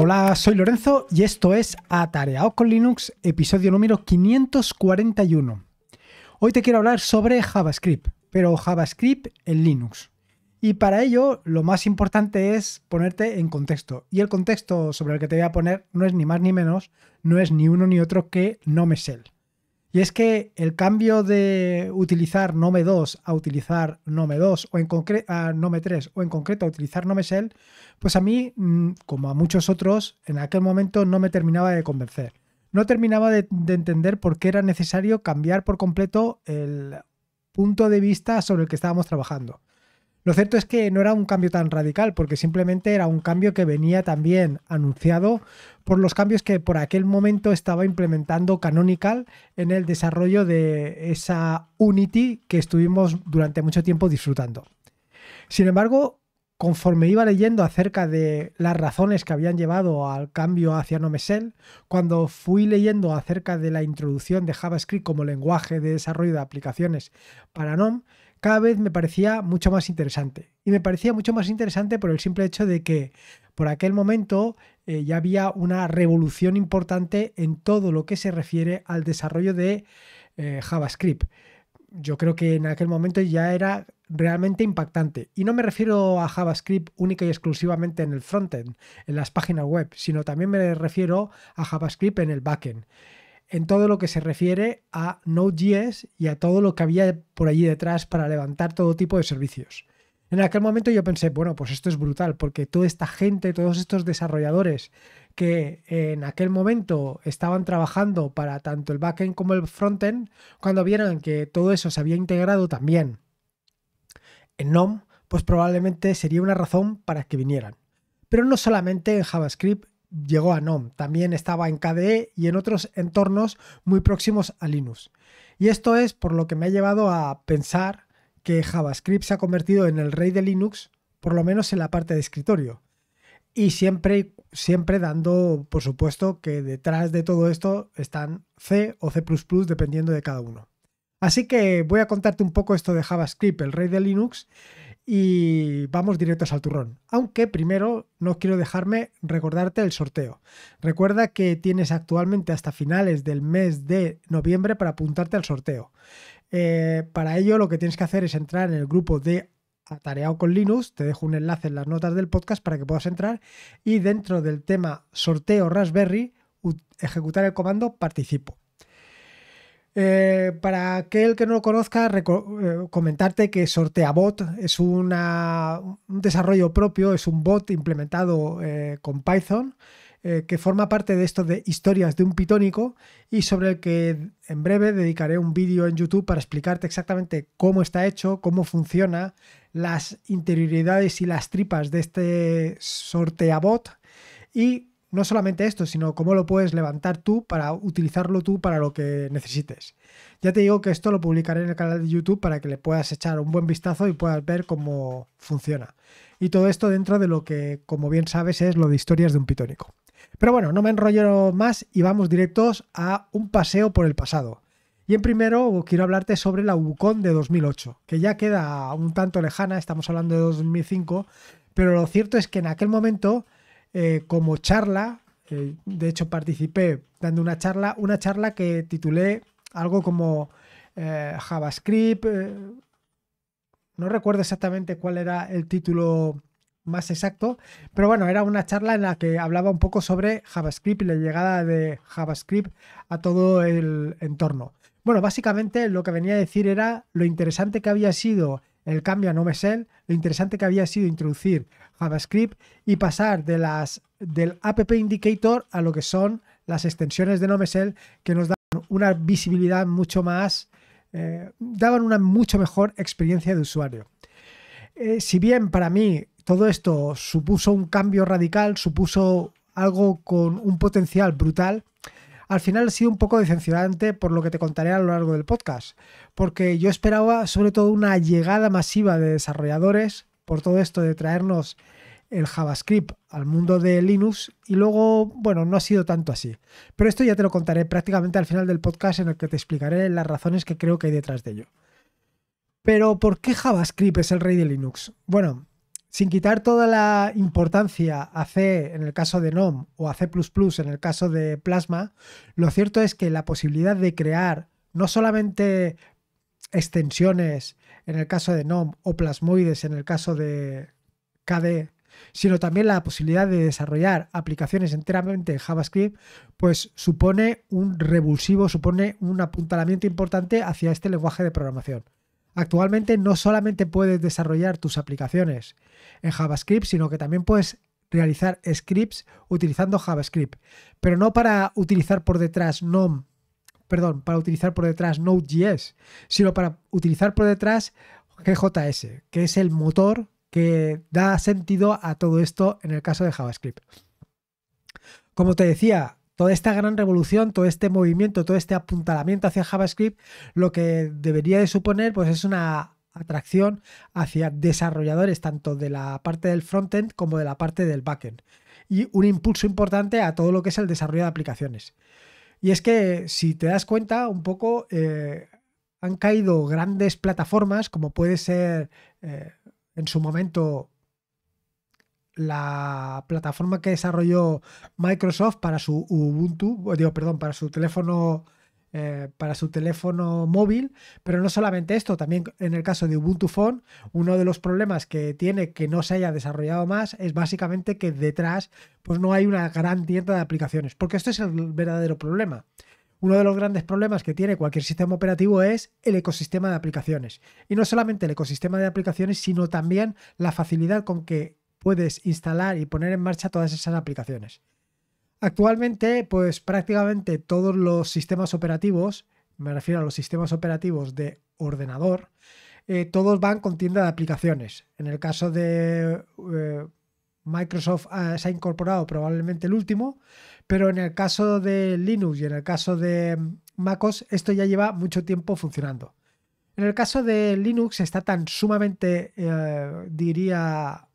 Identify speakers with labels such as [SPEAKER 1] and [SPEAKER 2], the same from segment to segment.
[SPEAKER 1] Hola, soy Lorenzo y esto es Atareado con Linux, episodio número 541. Hoy te quiero hablar sobre JavaScript, pero JavaScript en Linux. Y para ello, lo más importante es ponerte en contexto. Y el contexto sobre el que te voy a poner no es ni más ni menos, no es ni uno ni otro que no NoMesel. Y es que el cambio de utilizar Nome 2 a utilizar Nome 2 o en a Nome 3 o en concreto a utilizar Nome Shell, pues a mí, mm, como a muchos otros, en aquel momento no me terminaba de convencer. No terminaba de entender por qué era necesario cambiar por completo el punto de vista sobre el que estábamos trabajando. Lo cierto es que no era un cambio tan radical, porque simplemente era un cambio que venía también anunciado por los cambios que por aquel momento estaba implementando Canonical en el desarrollo de esa Unity que estuvimos durante mucho tiempo disfrutando. Sin embargo, conforme iba leyendo acerca de las razones que habían llevado al cambio hacia Nomesel, cuando fui leyendo acerca de la introducción de JavaScript como lenguaje de desarrollo de aplicaciones para NOM, cada vez me parecía mucho más interesante. Y me parecía mucho más interesante por el simple hecho de que por aquel momento eh, ya había una revolución importante en todo lo que se refiere al desarrollo de eh, JavaScript. Yo creo que en aquel momento ya era realmente impactante. Y no me refiero a JavaScript única y exclusivamente en el frontend, en las páginas web, sino también me refiero a JavaScript en el backend en todo lo que se refiere a Node.js y a todo lo que había por allí detrás para levantar todo tipo de servicios. En aquel momento yo pensé, bueno, pues esto es brutal, porque toda esta gente, todos estos desarrolladores que en aquel momento estaban trabajando para tanto el backend como el frontend, cuando vieron que todo eso se había integrado también en NOM, pues probablemente sería una razón para que vinieran. Pero no solamente en JavaScript llegó a NOM, también estaba en KDE y en otros entornos muy próximos a Linux. Y esto es por lo que me ha llevado a pensar que JavaScript se ha convertido en el rey de Linux, por lo menos en la parte de escritorio. Y siempre, siempre dando, por supuesto, que detrás de todo esto están C o C ⁇ dependiendo de cada uno. Así que voy a contarte un poco esto de JavaScript, el rey de Linux, y vamos directos al turrón. Aunque primero no quiero dejarme recordarte el sorteo. Recuerda que tienes actualmente hasta finales del mes de noviembre para apuntarte al sorteo. Eh, para ello lo que tienes que hacer es entrar en el grupo de Atareado con Linux. Te dejo un enlace en las notas del podcast para que puedas entrar y dentro del tema sorteo Raspberry ejecutar el comando participo. Eh, para aquel que no lo conozca, eh, comentarte que SorteaBot es un desarrollo propio, es un bot implementado eh, con Python que forma parte de esto de historias de un pitónico y sobre el que en breve dedicaré un vídeo en YouTube para explicarte exactamente cómo está hecho, cómo funciona, las interioridades y las tripas de este SorteaBot y no solamente esto, sino cómo lo puedes levantar tú para utilizarlo tú para lo que necesites. Ya te digo que esto lo publicaré en el canal de YouTube para que le puedas echar un buen vistazo y puedas ver cómo funciona. Y todo esto dentro de lo que, como bien sabes, es lo de historias de un pitónico. Pero bueno, no me enrollo más y vamos directos a un paseo por el pasado. Y en primero quiero hablarte sobre la Ubucon de 2008, que ya queda un tanto lejana, estamos hablando de 2005, pero lo cierto es que en aquel momento eh, como charla. Eh, de hecho, participé dando una charla, una charla que titulé algo como eh, JavaScript. no recuerdo exactamente cuál era el título más exacto, pero bueno, era una charla en la que hablaba un poco sobre JavaScript y la llegada de JavaScript a todo el entorno. Bueno, básicamente lo que venía a decir era lo interesante que había sido el cambio a NoMesel, lo interesante que había sido introducir JavaScript y pasar de las, del app indicator a lo que son las extensiones de NoMesel que nos dan una visibilidad mucho más, eh, daban una mucho mejor experiencia de usuario. Eh, si bien para mí todo esto supuso un cambio radical, supuso algo con un potencial brutal, al final ha sido un poco decepcionante por lo que te contaré a lo largo del podcast, porque yo esperaba sobre todo una llegada masiva de desarrolladores por todo esto de traernos el JavaScript al mundo de Linux y luego, bueno, no ha sido tanto así. Pero esto ya te lo contaré prácticamente al final del podcast en el que te explicaré las razones que creo que hay detrás de ello. Pero ¿por qué JavaScript es el rey de Linux? Bueno, sin quitar toda la importancia a C en el caso de NOM o a C en el caso de Plasma, lo cierto es que la posibilidad de crear no solamente extensiones en el caso de NOM o plasmoides en el caso de KDE, sino también la posibilidad de desarrollar aplicaciones enteramente en JavaScript, pues supone un revulsivo, supone un apuntalamiento importante hacia este lenguaje de programación. Actualmente no solamente puedes desarrollar tus aplicaciones en JavaScript, sino que también puedes realizar scripts utilizando JavaScript, pero no para utilizar por detrás NOM, perdón, para utilizar por detrás Node.js, sino para utilizar por detrás GJS, que es el motor que da sentido a todo esto en el caso de JavaScript. Como te decía, toda esta gran revolución, todo este movimiento, todo este apuntalamiento hacia JavaScript, lo que debería de suponer pues es una atracción hacia desarrolladores tanto de la parte del frontend como de la parte del backend y un impulso importante a todo lo que es el desarrollo de aplicaciones. Y es que si te das cuenta un poco eh, han caído grandes plataformas como puede ser eh, en su momento la plataforma que desarrolló Microsoft para su Ubuntu, digo, perdón, para su teléfono eh, para su teléfono móvil, pero no solamente esto, también en el caso de Ubuntu Phone, uno de los problemas que tiene que no se haya desarrollado más es básicamente que detrás pues no hay una gran tienda de aplicaciones, porque esto es el verdadero problema. Uno de los grandes problemas que tiene cualquier sistema operativo es el ecosistema de aplicaciones. Y no solamente el ecosistema de aplicaciones, sino también la facilidad con que puedes instalar y poner en marcha todas esas aplicaciones. Actualmente, pues prácticamente todos los sistemas operativos, me refiero a los sistemas operativos de ordenador, eh, todos van con tienda de aplicaciones. En el caso de eh, Microsoft ah, se ha incorporado probablemente el último, pero en el caso de Linux y en el caso de mm, MacOS, esto ya lleva mucho tiempo funcionando. En el caso de Linux está tan sumamente, eh, diría,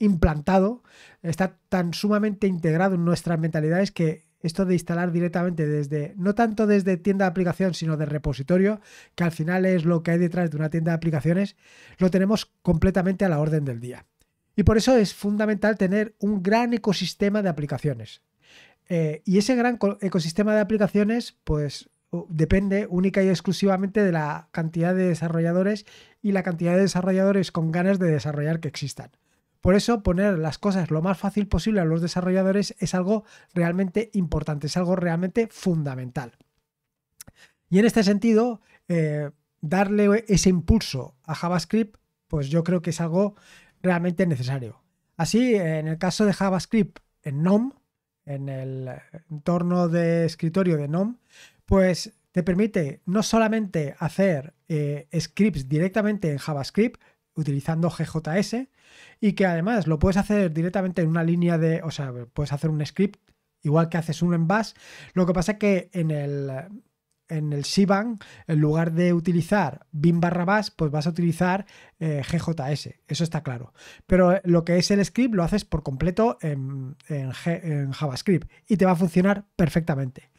[SPEAKER 1] implantado, está tan sumamente integrado en nuestras mentalidades que esto de instalar directamente desde, no tanto desde tienda de aplicación, sino de repositorio, que al final es lo que hay detrás de una tienda de aplicaciones, lo tenemos completamente a la orden del día. Y por eso es fundamental tener un gran ecosistema de aplicaciones. Eh, y ese gran ecosistema de aplicaciones, pues depende única y exclusivamente de la cantidad de desarrolladores y la cantidad de desarrolladores con ganas de desarrollar que existan. Por eso poner las cosas lo más fácil posible a los desarrolladores es algo realmente importante, es algo realmente fundamental. Y en este sentido, eh, darle ese impulso a JavaScript, pues yo creo que es algo realmente necesario. Así, en el caso de JavaScript en GNOME, en el entorno de escritorio de GNOME, pues te permite no solamente hacer eh, scripts directamente en JavaScript, utilizando GJS y que además lo puedes hacer directamente en una línea de, o sea, puedes hacer un script igual que haces un en Bash. Lo que pasa es que en el en el en lugar de utilizar bin barra bash, pues vas a utilizar eh, GJS, eso está claro. Pero eh, lo que es el script lo haces por completo en JavaScript y te va a funcionar perfectamente.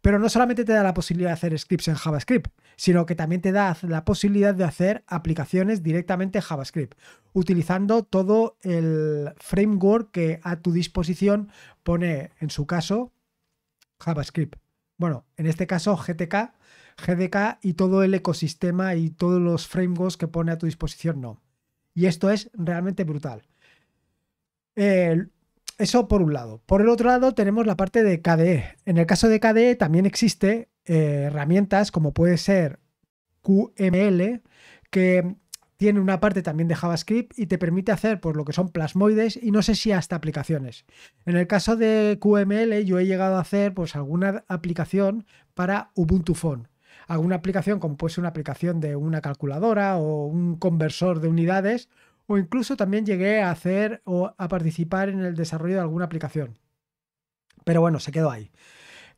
[SPEAKER 1] Pero no solamente te da la posibilidad de hacer scripts en JavaScript, sino que también te da la posibilidad de hacer aplicaciones directamente en JavaScript, utilizando todo el framework que a tu disposición pone, en su caso, JavaScript. Bueno, en este caso GTK, GDK y todo el ecosistema y todos los frameworks que pone a tu disposición no. Y esto es realmente brutal. Eso por un lado. Por el otro lado tenemos la parte de KDE. En el caso de KDE también existe eh, herramientas como puede ser QML, que tiene una parte también de JavaScript y te permite hacer pues, lo que son plasmoides y no sé si hasta aplicaciones. En el caso de QML yo he llegado a hacer pues alguna aplicación para Ubuntu Phone. Alguna aplicación como puede ser una aplicación de una calculadora o un conversor de unidades o incluso también llegué a hacer o a participar en el desarrollo de alguna aplicación. Pero bueno, se quedó ahí.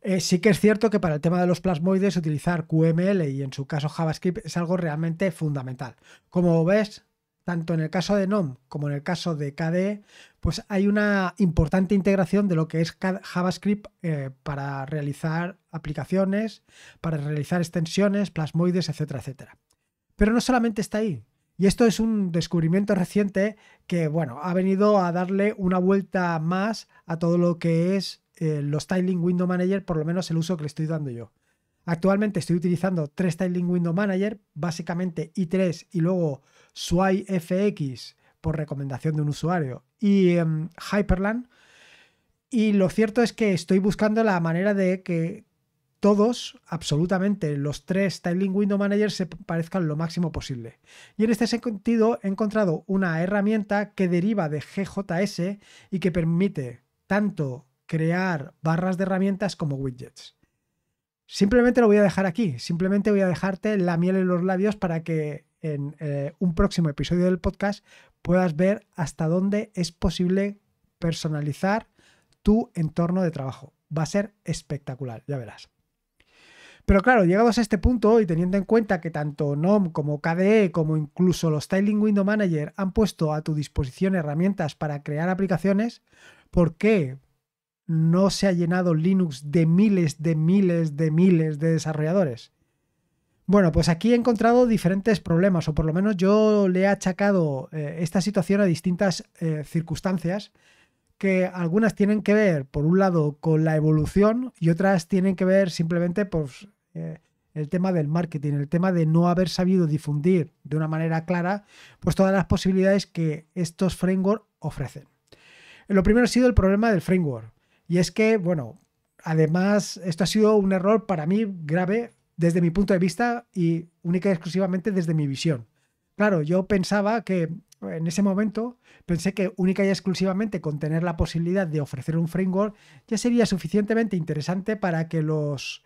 [SPEAKER 1] Eh, sí que es cierto que para el tema de los plasmoides utilizar QML y en su caso JavaScript es algo realmente fundamental. Como ves, tanto en el caso de NOM como en el caso de KDE, pues hay una importante integración de lo que es JavaScript eh, para realizar aplicaciones, para realizar extensiones, plasmoides, etcétera, etcétera. Pero no solamente está ahí, y esto es un descubrimiento reciente que, bueno, ha venido a darle una vuelta más a todo lo que es eh, los Tiling Window Manager, por lo menos el uso que le estoy dando yo. Actualmente estoy utilizando tres Tiling Window Manager, básicamente i3 y luego SwiFX, por recomendación de un usuario y em, Hyperland. Y lo cierto es que estoy buscando la manera de que todos, absolutamente los tres styling Window Managers se parezcan lo máximo posible. Y en este sentido he encontrado una herramienta que deriva de GJS y que permite tanto crear barras de herramientas como widgets. Simplemente lo voy a dejar aquí, simplemente voy a dejarte la miel en los labios para que en eh, un próximo episodio del podcast puedas ver hasta dónde es posible personalizar tu entorno de trabajo. Va a ser espectacular, ya verás. Pero claro, llegados a este punto y teniendo en cuenta que tanto GNOME como KDE como incluso los Styling Window Manager han puesto a tu disposición herramientas para crear aplicaciones, ¿por qué no se ha llenado Linux de miles de miles de miles de desarrolladores? Bueno, pues aquí he encontrado diferentes problemas, o por lo menos yo le he achacado eh, esta situación a distintas eh, circunstancias que algunas tienen que ver, por un lado, con la evolución y otras tienen que ver simplemente pues, eh, el tema del marketing, el tema de no haber sabido difundir de una manera clara, pues todas las posibilidades que estos frameworks ofrecen. Lo primero ha sido el problema del framework. Y es que, bueno, además, esto ha sido un error para mí grave desde mi punto de vista y única y exclusivamente desde mi visión. Claro, yo pensaba que en ese momento pensé que única y exclusivamente con tener la posibilidad de ofrecer un framework ya sería suficientemente interesante para que los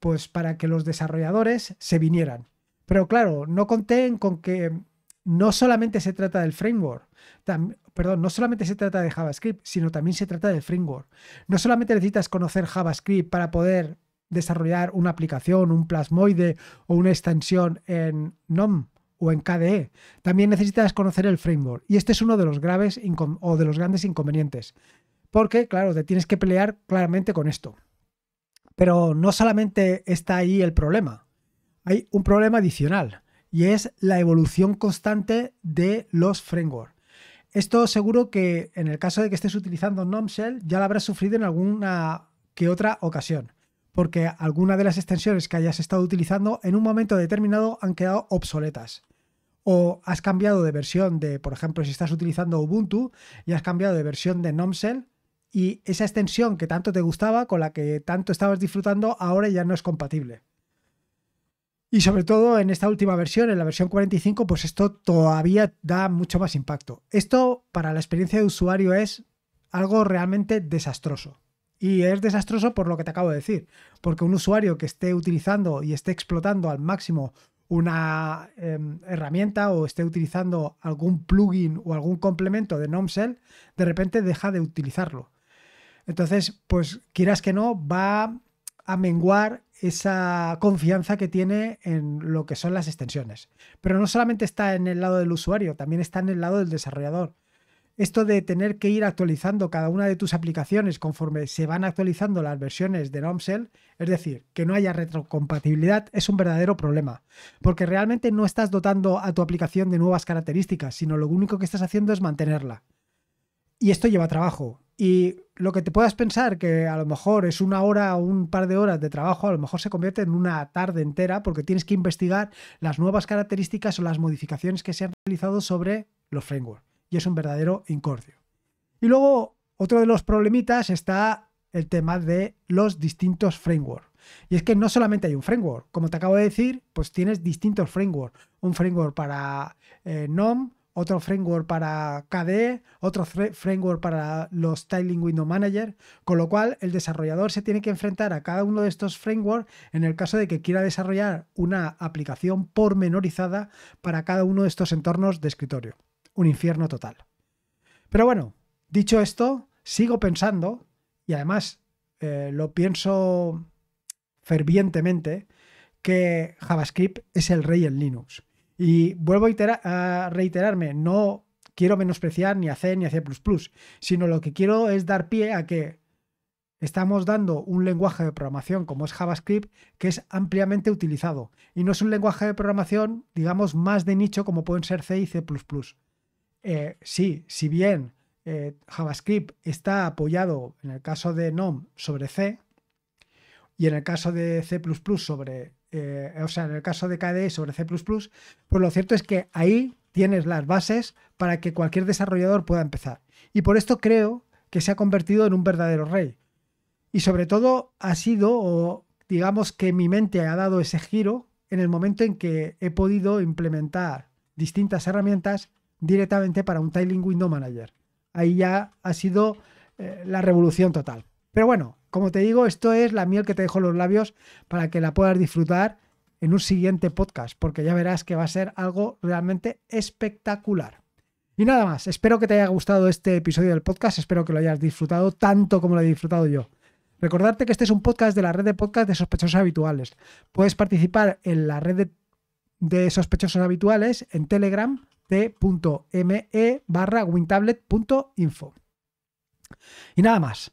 [SPEAKER 1] pues para que los desarrolladores se vinieran. Pero claro, no contén con que no solamente se trata del framework, perdón, no solamente se trata de JavaScript, sino también se trata del framework. No solamente necesitas conocer JavaScript para poder desarrollar una aplicación, un plasmoide o una extensión en NOM o en KDE. También necesitas conocer el framework. Y este es uno de los graves o de los grandes inconvenientes. Porque, claro, te tienes que pelear claramente con esto. Pero no solamente está ahí el problema, hay un problema adicional y es la evolución constante de los frameworks. Esto seguro que en el caso de que estés utilizando NOMShell ya lo habrás sufrido en alguna que otra ocasión, porque alguna de las extensiones que hayas estado utilizando en un momento determinado han quedado obsoletas. O has cambiado de versión de, por ejemplo, si estás utilizando Ubuntu y has cambiado de versión de NOMShell, y esa extensión que tanto te gustaba, con la que tanto estabas disfrutando, ahora ya no es compatible. Y sobre todo en esta última versión, en la versión 45, pues esto todavía da mucho más impacto. Esto para la experiencia de usuario es algo realmente desastroso. Y es desastroso por lo que te acabo de decir, porque un usuario que esté utilizando y esté explotando al máximo una em, herramienta o esté utilizando algún plugin o algún complemento de NOMSEL, de repente deja de utilizarlo. Entonces, pues quieras que no, va a menguar esa confianza que tiene en lo que son las extensiones. Pero no solamente está en el lado del usuario, también está en el lado del desarrollador. Esto de tener que ir actualizando cada una de tus aplicaciones conforme se van actualizando las versiones de OMSL, es decir, que no haya retrocompatibilidad, es un verdadero problema, porque realmente no estás dotando a tu aplicación de nuevas características, sino lo único que estás haciendo es mantenerla. Y esto lleva trabajo, y lo que te puedas pensar que a lo mejor es una hora o un par de horas de trabajo, a lo mejor se convierte en una tarde entera porque tienes que investigar las nuevas características o las modificaciones que se han realizado sobre los frameworks. Y es un verdadero incordio. Y luego, otro de los problemitas está el tema de los distintos frameworks. Y es que no solamente hay un framework, como te acabo de decir, pues tienes distintos frameworks. Un framework para eh, otro framework para KDE, otro framework para los Tiling Window Manager, con lo cual el desarrollador se tiene que enfrentar a cada uno de estos frameworks en el caso de que quiera desarrollar una aplicación pormenorizada para cada uno de estos entornos de escritorio. Un infierno total. Pero bueno, dicho esto, sigo pensando, y además eh, lo pienso fervientemente, que JavaScript es el rey en Linux. Y vuelvo a, reiterarme, no quiero menospreciar ni a C ni a C, sino lo que quiero es dar pie a que estamos dando un lenguaje de programación como es JavaScript que es ampliamente utilizado y no es un lenguaje de programación, digamos, más de nicho como pueden ser C y C. Eh, sí, si bien eh, JavaScript está apoyado en el caso de NOM sobre C y en el caso de C sobre eh, o sea, en el caso de KDE sobre C++, pues lo cierto es que ahí tienes las bases para que cualquier desarrollador pueda empezar. Y por esto creo que se ha convertido en un verdadero rey. Y sobre todo ha sido, o digamos que mi mente ha dado ese giro en el momento en que he podido implementar distintas herramientas directamente para un Tiling Window Manager. Ahí ya ha sido eh, la revolución total. Pero bueno, como te digo, esto es la miel que te dejo en los labios para que la puedas disfrutar en un siguiente podcast, porque ya verás que va a ser algo realmente espectacular. Y nada más, espero que te haya gustado este episodio del podcast, espero que lo hayas disfrutado tanto como lo he disfrutado yo. Recordarte que este es un podcast de la red de podcast de sospechosos habituales. Puedes participar en la red de, sospechosos habituales en telegram t.me barra wintablet.info. Y nada más.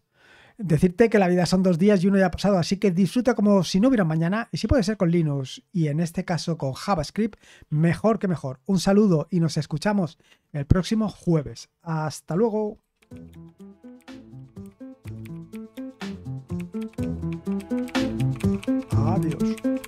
[SPEAKER 1] Decirte que la vida son dos días y uno ya ha pasado, así que disfruta como si no hubiera mañana y si puede ser con Linux y en este caso con JavaScript, mejor que mejor. Un saludo y nos escuchamos el próximo jueves. Hasta luego. Adiós.